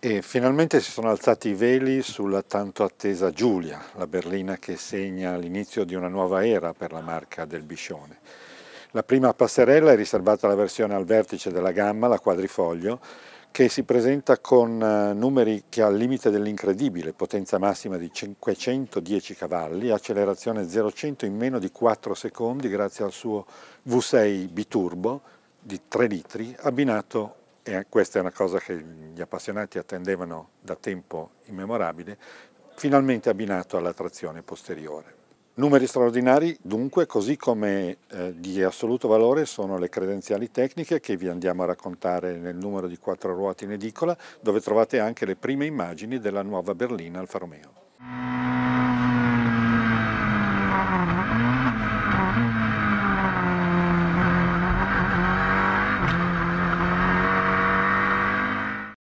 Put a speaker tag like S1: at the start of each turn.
S1: E finalmente si sono alzati i veli sulla tanto attesa Giulia, la berlina che segna l'inizio di una nuova era per la marca del Biscione. La prima passerella è riservata alla versione al vertice della gamma, la quadrifoglio, che si presenta con eh, numeri che al limite dell'incredibile, potenza massima di 510 cavalli, accelerazione 0-100 in meno di 4 secondi grazie al suo V6 biturbo di 3 litri abbinato e eh, questa è una cosa che gli appassionati attendevano da tempo immemorabile, finalmente abbinato alla trazione posteriore. Numeri straordinari, dunque, così come eh, di assoluto valore sono le credenziali tecniche che vi andiamo a raccontare nel numero di quattro ruote in edicola, dove trovate anche le prime immagini della nuova berlina Alfa Romeo.